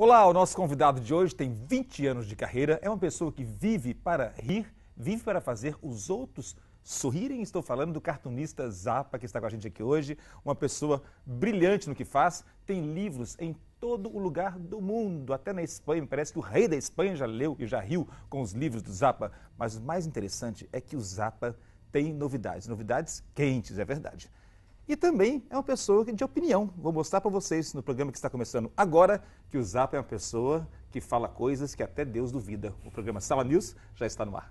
Olá, o nosso convidado de hoje tem 20 anos de carreira, é uma pessoa que vive para rir, vive para fazer os outros sorrirem. Estou falando do cartunista Zapa, que está com a gente aqui hoje, uma pessoa brilhante no que faz, tem livros em todo o lugar do mundo, até na Espanha. Parece que o rei da Espanha já leu e já riu com os livros do Zapa. Mas o mais interessante é que o Zapa tem novidades, novidades quentes, é verdade. E também é uma pessoa de opinião. Vou mostrar para vocês no programa que está começando agora que o Zap é uma pessoa que fala coisas que até Deus duvida. O programa Sala News já está no ar.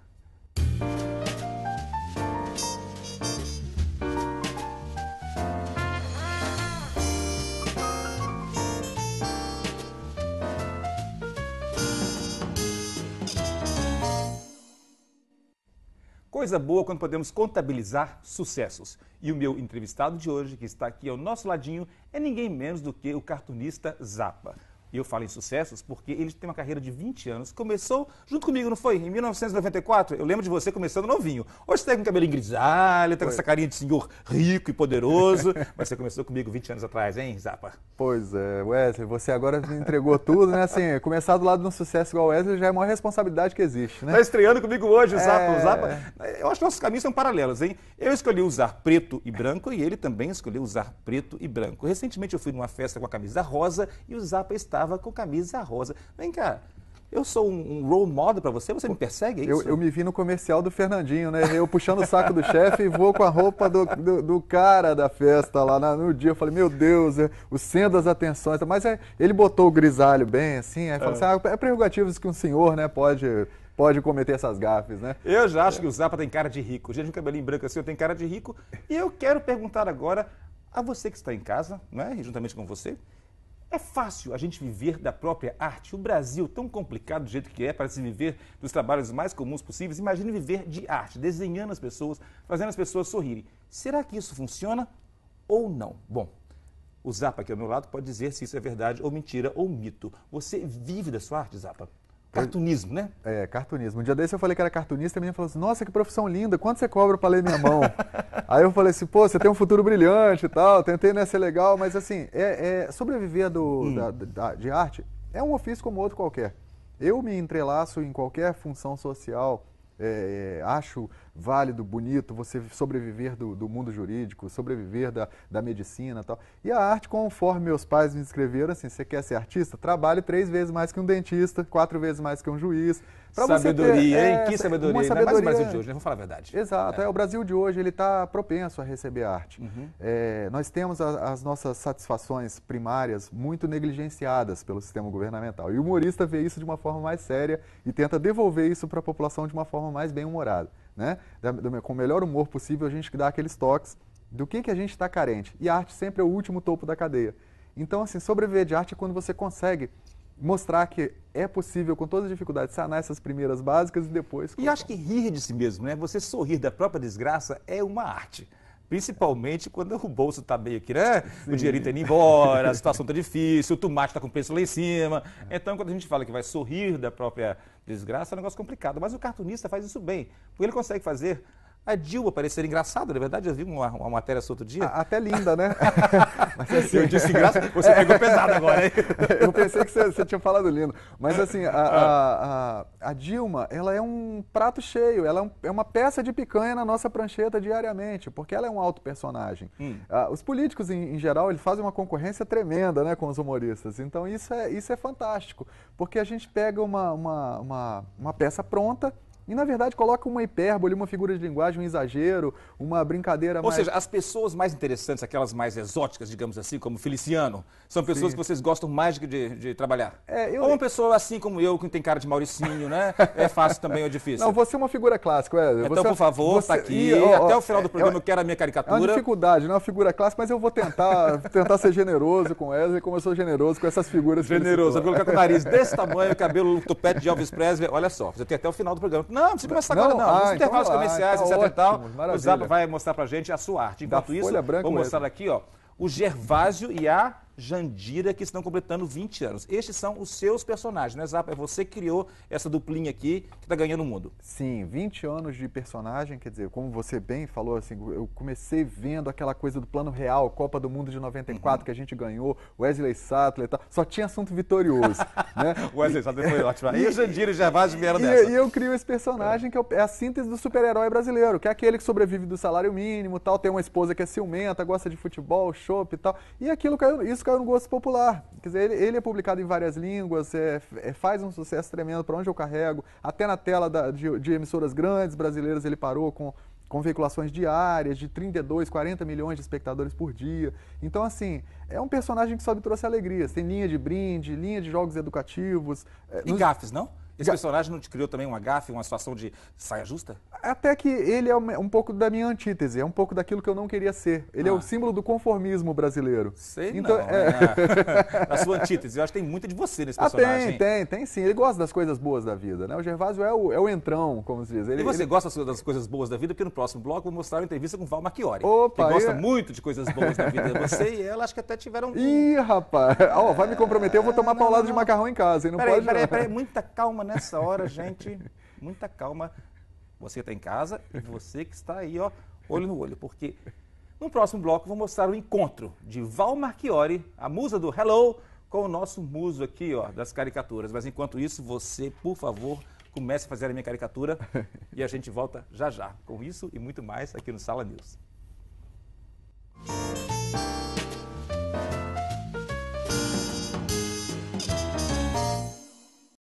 Coisa boa quando podemos contabilizar sucessos. E o meu entrevistado de hoje, que está aqui ao nosso ladinho, é ninguém menos do que o cartunista Zappa eu falo em sucessos porque ele tem uma carreira de 20 anos. Começou junto comigo, não foi? Em 1994. Eu lembro de você começando novinho. Hoje você tá com cabelo grisalho tá com essa carinha de senhor rico e poderoso. mas você começou comigo 20 anos atrás, hein, Zapa? Pois é, Wesley, você agora me entregou tudo, né? Assim, começar do lado de um sucesso igual o Wesley já é a maior responsabilidade que existe, né? Tá estreando comigo hoje, o Zapa. É. Zapa. Eu acho que nossos caminhos são paralelos, hein? Eu escolhi usar preto e branco e ele também escolheu usar preto e branco. Recentemente eu fui numa festa com a camisa rosa e o Zapa estava andava com camisa rosa. Vem cá, eu sou um, um role model para você? Você me persegue? É eu, eu, me vi no comercial do Fernandinho, né? Eu puxando o saco do chefe e vou com a roupa do, do, do cara da festa lá na, no dia. Eu falei, meu Deus, é, o centro das atenções. Mas é, ele botou o grisalho bem, assim. Aí é. Assim, ah, é prerrogativo que um senhor né, pode pode cometer essas gafes, né? Eu já acho que o Zapa tem cara de rico. Gente, um cabelinho branco assim, eu tenho cara de rico. E eu quero perguntar agora a você que está em casa, né? E juntamente com você, é fácil a gente viver da própria arte. O Brasil, tão complicado do jeito que é, para se viver dos trabalhos mais comuns possíveis, imagine viver de arte, desenhando as pessoas, fazendo as pessoas sorrirem. Será que isso funciona ou não? Bom, o Zapa aqui ao meu lado pode dizer se isso é verdade ou mentira ou mito. Você vive da sua arte, Zapa? Cartunismo, né? É, cartunismo. Um dia desse eu falei que era cartunista e a menina falou assim: Nossa, que profissão linda, quanto você cobra para ler minha mão? Aí eu falei assim: Pô, você tem um futuro brilhante e tal, tentei né, ser legal, mas assim, é, é sobreviver do, hum. da, da, de arte é um ofício como outro qualquer. Eu me entrelaço em qualquer função social, é, é acho válido, bonito, você sobreviver do, do mundo jurídico, sobreviver da, da medicina e tal. E a arte, conforme meus pais me escreveram, assim, você quer ser artista? Trabalhe três vezes mais que um dentista, quatro vezes mais que um juiz. Pra sabedoria, ter, hein? É, que sabedoria. Uma sabedoria. Não é mais o Brasil de hoje, né? Vamos falar a verdade. Exato. É. é o Brasil de hoje ele está propenso a receber arte. Uhum. É, nós temos a, as nossas satisfações primárias muito negligenciadas pelo sistema governamental. E o humorista vê isso de uma forma mais séria e tenta devolver isso para a população de uma forma mais bem-humorada né? com o melhor humor possível, a gente dá aqueles toques do que, que a gente está carente. E a arte sempre é o último topo da cadeia. Então, assim, sobreviver de arte é quando você consegue mostrar que é possível, com todas as dificuldades, sanar essas primeiras básicas e depois... E acho que rir de si mesmo, né? Você sorrir da própria desgraça é uma arte. Principalmente quando o bolso está meio que, né? Sim. O dinheirinho está indo embora, a situação está difícil, o tomate está com preço lá em cima. É. Então, quando a gente fala que vai sorrir da própria desgraça, é um negócio complicado. Mas o cartunista faz isso bem, porque ele consegue fazer a Dilma parecer engraçada, na é verdade, eu vi uma, uma matéria esse outro dia. Ah, até linda, né? mas, assim, eu disse engraçada, você é. pegou pesado agora, hein? eu pensei que você, você, tinha falado lindo. Mas assim, a, a, ah. a, a, Dilma, ela é um prato cheio, ela é, um, é, uma peça de picanha na nossa prancheta diariamente, porque ela é um alto personagem. Hum. Ah, os políticos, em, em, geral, eles fazem uma concorrência tremenda né, com os humoristas. Então isso é, isso é fantástico, porque a gente pega uma, uma, uma, uma peça pronta, e, na verdade, coloca uma hipérbole, uma figura de linguagem, um exagero, uma brincadeira Ou mais... Ou seja, as pessoas mais interessantes, aquelas mais exóticas, digamos assim, como Feliciano, são pessoas Sim. que vocês gostam mais de, de trabalhar. É, eu... Ou uma pessoa assim como eu, que tem cara de Mauricinho, né? É fácil também ou é difícil? Não, você é uma figura clássica, é. Então, por favor, você... tá aqui. E, ó, ó, até o final do programa é, eu quero a minha caricatura. É uma dificuldade, não é uma figura clássica, mas eu vou tentar, tentar ser generoso com ela, como eu sou generoso com essas figuras. Generoso, vou colocar com o nariz desse tamanho, cabelo, tupete de Elvis Presley. Olha só, você tem até o final do programa. Não, não se começar agora, não. não. Ah, Os então intervalos então comerciais, etc ótimo, e tal. O Zap vai mostrar pra gente a sua arte. Enquanto da isso, vou mostrar aqui, ó, o Gervásio e a Jandira, que estão completando 20 anos. Estes são os seus personagens, né, Zap? É você que criou essa duplinha aqui que está ganhando o mundo. Sim, 20 anos de personagem, quer dizer, como você bem falou, assim, eu comecei vendo aquela coisa do plano real, Copa do Mundo de 94 uhum. que a gente ganhou, Wesley Sattler e tal. Só tinha assunto vitorioso, né? Wesley Sattler foi ótimo. E, e Jandira é e Gervásio vieram e, dessa. E eu crio esse personagem que é, é a síntese do super-herói brasileiro, que é aquele que sobrevive do salário mínimo tal, tem uma esposa que é ciumenta, gosta de futebol, chope e tal. E aquilo, isso ficaram no gosto popular. Quer dizer, ele, ele é publicado em várias línguas, é, é, faz um sucesso tremendo para onde eu carrego. Até na tela da, de, de, emissoras grandes brasileiras ele parou com, com veiculações diárias de 32, 40 milhões de espectadores por dia. Então, assim, é um personagem que só me trouxe alegrias. Tem linha de brinde, linha de jogos educativos. É, e nos... gafes, não? Esse personagem não te criou também uma gafe, uma situação de saia justa? Até que ele é um pouco da minha antítese, é um pouco daquilo que eu não queria ser. Ele ah. é o ah. símbolo do conformismo brasileiro. Sei então, não, é. Né? A sua antítese, eu acho que tem muito de você nesse personagem. Ah, tem, tem, tem sim. Ele gosta das coisas boas da vida, né? O Gervásio é o, é o entrão, como se diz. Ele, e você ele... gosta das coisas boas da vida, porque no próximo bloco vou mostrar uma entrevista com Val Machiori, Opa, que gosta é. muito de coisas boas da vida. Você e ela acho que até tiveram... Ih, rapaz, oh, vai me comprometer, eu vou tomar não, paulada de macarrão em casa, hein? Não peraí, pode... Peraí, peraí, muita calma nessa hora, gente. Muita calma. Você está em casa e você que está aí, ó, olho no olho, porque no próximo bloco vou mostrar o encontro de Val Marchiori, a musa do Hello, com o nosso muso aqui, ó, das caricaturas. Mas enquanto isso, você, por favor, comece a fazer a minha caricatura e a gente volta já já com isso e muito mais aqui no Sala News.